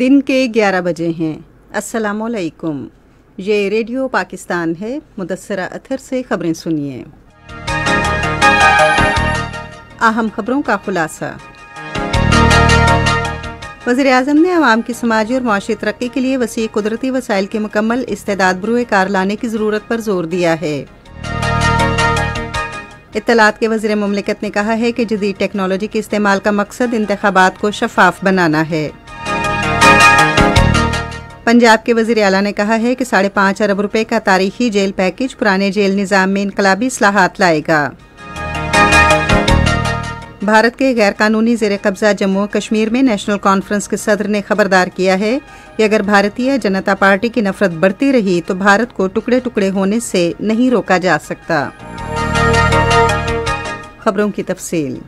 दिन के 11 बजे हैं अस्सलाम वालेकुम ये रेडियो पाकिस्तान है मुदसरा अथर से खबरें सुनिए अहम खबरों का खुलासा वजीर अजम ने आवाम की समाजी और माशी तरक्की के लिए वसी कुदरती वसाइल के मुकम्मल इस्तेदाद बरूए कार लाने की ज़रूरत पर जोर दिया है इतलात के वजीर ममलिकत ने कहा है कि जदीद टेक्नोलॉजी के इस्तेमाल का मकसद इंतबात को शफाफ बनाना है पंजाब के वजीर अला ने कहा है कि साढ़े पाँच अरब रुपए का तारीखी जेल पैकेज पुराने जेल निज़ाम में इनकलाबी असलाहत लाएगा भारत के गैर कानूनी जेर कब्जा जम्मू कश्मीर में नेशनल कॉन्फ्रेंस के सदर ने खबरदार किया है कि अगर भारतीय जनता पार्टी की नफरत बढ़ती रही तो भारत को टुकड़े टुकड़े होने से नहीं रोका जा सकता खबरों की तफसील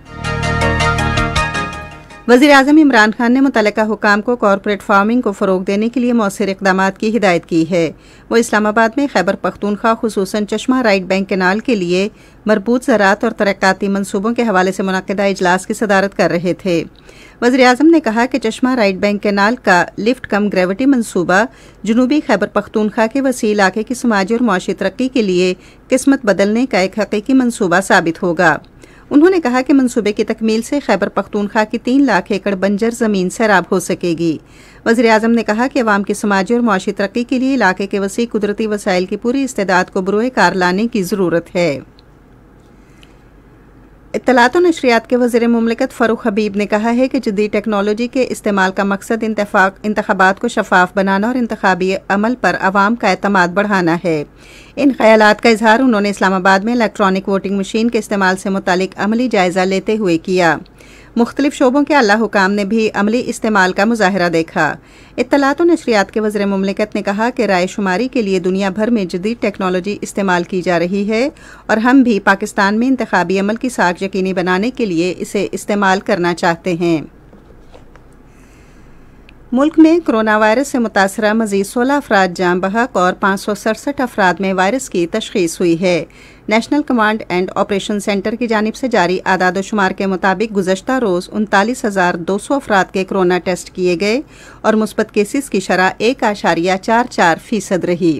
वजीर अजम इमरान खान ने मुतल हुकाम को कॉरपोरेट फार्मिंग को फ़रोग देने के लिए मौसर इकदाम की हिदायत की है वो इस्लामाबाद में खैबर पख्तूनख्वा खसूस चश्मा राइट बैंक केनाल के लिए मरबूत ज़रात और तरक्याती मनसूबों के हवाले से मनदा इजलास की सदारत कर रहे थे वजी अजम ने कहा कि चश्मा राइट बैंक कैनाल का लिफ्ट कम ग्रेविटी मनसूबा जनूबी खैबर पख्तूनख्वा के वसी इलाके की समाजी और माशी तरक्की के लिए किस्मत बदलने का एक हकीकी मनसूबा साबित होगा उन्होंने कहा कि मंसूबे की तकमील से खैबर पख्तूनख्वा की तीन लाख एकड़ बंजर ज़मीन सैराब हो सकेगी वजी अजम ने कहा कि अवाम की समाजी और मुआशी तरक्की के लिए इलाके के वसी कुदरती वसाइल की पूरी इस्तेदाद को बरूए कार लाने की ज़रूरत है इतलात नशरियात के वजी ममलिकत फ़रूख हबीब ने कहा है कि जदीद टेक्नोलॉजी के इस्तेमाल का मकसद इंतबात को शफाफ बनाना और इंतबी अमल पर आवाम का अतमाद बढ़ाना है इन ख्याल का इजहार उन्होंने इस्लामाबाद में इलेक्ट्रॉनिक वोटिंग मशीन के इस्तेमाल से मुतलिक अमली जायजा लेते हुए किया मुख्तलिफ शोबों के अल्लाह हुकाम ने भी अमली इस्तेमाल का मुजाहरा देखा इतलात नशरियात के वजर ममलिकत ने कहा कि राय शुमारी के लिए दुनिया भर में जदीद टेक्नोलॉजी इस्तेमाल की जा रही है और हम भी पाकिस्तान में इंतबी अमल की साख यकीनी बनाने के लिए इसे इस्तेमाल करना चाहते हैं मुल्क में कोरोना वायरस से मुतासर मजीद सोलह अफराद जाम बहक और पाँच सौ सड़सठ अफराद में वायरस की तशखीस हुई है national command and operation centre की जानब से जारी आदाद शुमार के मुताबिक गुजशत रोज़ उनतालीस हज़ार दो सौ अफराद के कोरोना टेस्ट किए गए और मुस्बत केसेस की शरह एक आशारिया चार चार फीसद रही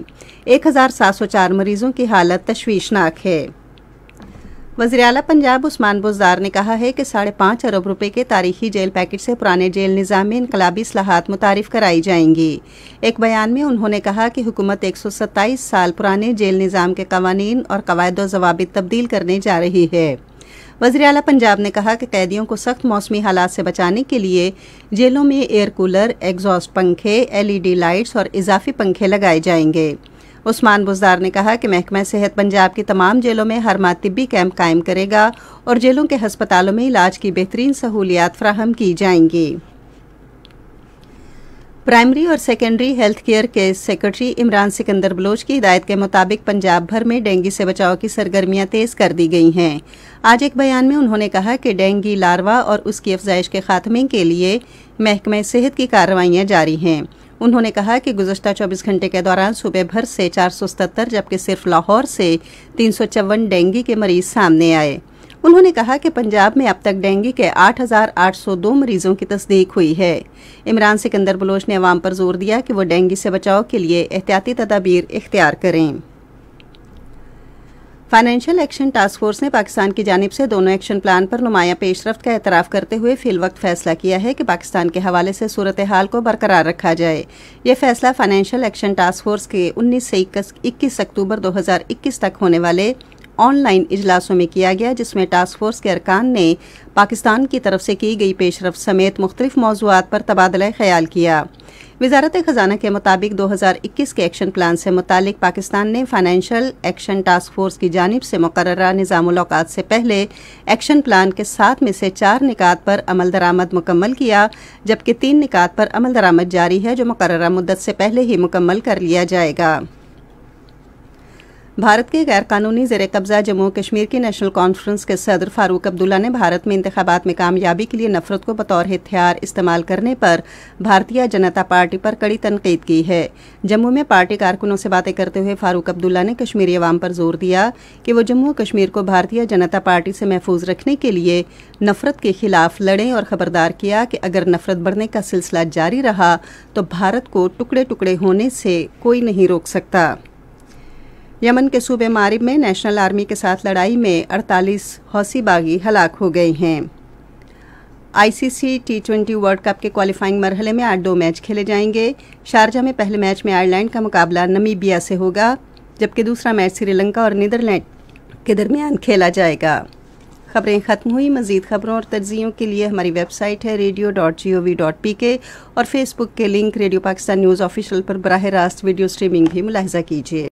एक हज़ार सात सौ चार मरीजों की हालत तशवीशनाक है वजर अला पंजाब उस्मान बुजार ने कहा है कि साढ़े पाँच अरब रुपए के तारीखी जेल पैकेट से पुराने जेल निज़ाम में इनकलाबी असलाहत मुतारफ़ कराई जाएंगी एक बयान में उन्होंने कहा कि हुकूमत एक सौ सत्ताईस साल पुराने जेल निज़ाम के कवानीन और कवायद जवाब तब्दील करने जा रही है वजर अला पंजाब ने कहा कि कैदियों को सख्त मौसमी हालात से बचाने के लिए जेलों में एयर कूलर एग्जॉस्ट पंखे एल ई डी लाइट्स और इजाफी पंखे लगाए जाएंगे उस्मान बुजदार ने कहा कि महकमा सेहत पंजाब की तमाम जेलों में हर माह तिब्बी कैंप कायम करेगा और जेलों के हस्पतालों में इलाज की बेहतरीन सहूलियात फ्राहम की जाएंगी प्राइमरी और सेकेंडरी हेल्थ केयर के सेक्रेटरी इमरान सिकंदर बलोच की हिदायत के मुताबिक पंजाब भर में डेंगू से बचाव की सरगर्मियां तेज कर दी गई हैं आज एक बयान में उन्होंने कहा कि डेंगू लार्वा और उसकी अफजाइश के खात्मे के लिए महकमे सेहत की कार्रवाइयां जारी हैं उन्होंने कहा कि गुजशत 24 घंटे के दौरान सूबे भर से चार जबकि सिर्फ लाहौर से तीन डेंगू के मरीज सामने आए उन्होंने कहा कि पंजाब में अब तक डेंगू के 8,802 मरीजों की तस्दीक हुई है इमरान सिकंदर बलोच ने अवाम पर जोर दिया कि वो डेंगू से बचाव के लिए एहतियाती तदाबीर इख्तियार करें फाइनेंशियल एक्शन टास्क फोर्स ने पाकिस्तान की जानब से दोनों एक्शन प्लान पर नुमाया पेशरफ का एतराफ़ करते हुए फिल वक्त फैसला किया है कि पाकिस्तान के हवाले से सूरत हाल को बरकरार रखा जाए यह फैसला फाइनेंशियल एक्शन टास्क फोर्स के उन्नीस से इक्कीस अक्टूबर दो हज़ार इक्कीस तक होने वाले ऑनलाइन इजलासों में किया गया जिसमें टास्क फोर्स के अरकान ने पाकिस्तान की तरफ से की गई पेशरफ समेत मुख्तलिफ मौजूद पर तबादला ख्याल किया वजारत ख़जाना के मुताबिक 2021 के एक्शन प्लान से मुतक पाकिस्तान ने फाइनेंशियल एक्शन टास्क फोर्स की जानब से मुकर निज़ाम निज़ामत से पहले एक्शन प्लान के सात में से चार निकात पर अमल दरामद मुकम्मल किया जबकि तीन निकात पर अमल दरामद जारी है जो मुकर मुद्दत से पहले ही मुकम्मल कर लिया जाएगा भारत के गैरकानूनी जेर कब्जा जम्मू कश्मीर की नेशनल कॉन्फ्रेंस के सदर फारूक अब्दुल्ला ने भारत में इंतबात में कामयाबी के लिए नफरत को बतौर हथियार इस्तेमाल करने पर भारतीय जनता पार्टी पर कड़ी तनकीद की है जम्मू में पार्टी कारकुनों से बातें करते हुए फारूक अब्दुल्ला ने कश्मीरी अवाम पर जोर दिया कि वो जम्मू कश्मीर को भारतीय जनता पार्टी से महफूज रखने के लिए नफरत के खिलाफ लड़ें और खबरदार किया कि अगर नफरत बढ़ने का सिलसिला जारी रहा तो भारत को टुकड़े टुकड़े होने से कोई नहीं रोक सकता यमन के सूबे मारिब में नेशनल आर्मी के साथ लड़ाई में 48 हौसी बागी हलाक हो गए हैं ICC T twenty World Cup के क्वालिफाइंग मरहले में आज दो मैच खेले जाएंगे शारजा में पहले मैच में आयरलैंड का मुकाबला नमीबिया से होगा जबकि दूसरा मैच श्रीलंका और नीदरलैंड के दरमियान खेला जाएगा खबरें ख़त्म हुई मज़ीद खबरों और तजियों के लिए हमारी वेबसाइट है radio dot G O V dot P K और फेसबुक के link radio Pakistan news official पर बरह रास्त वीडियो स्ट्रीमिंग भी मुलाजा कीजिए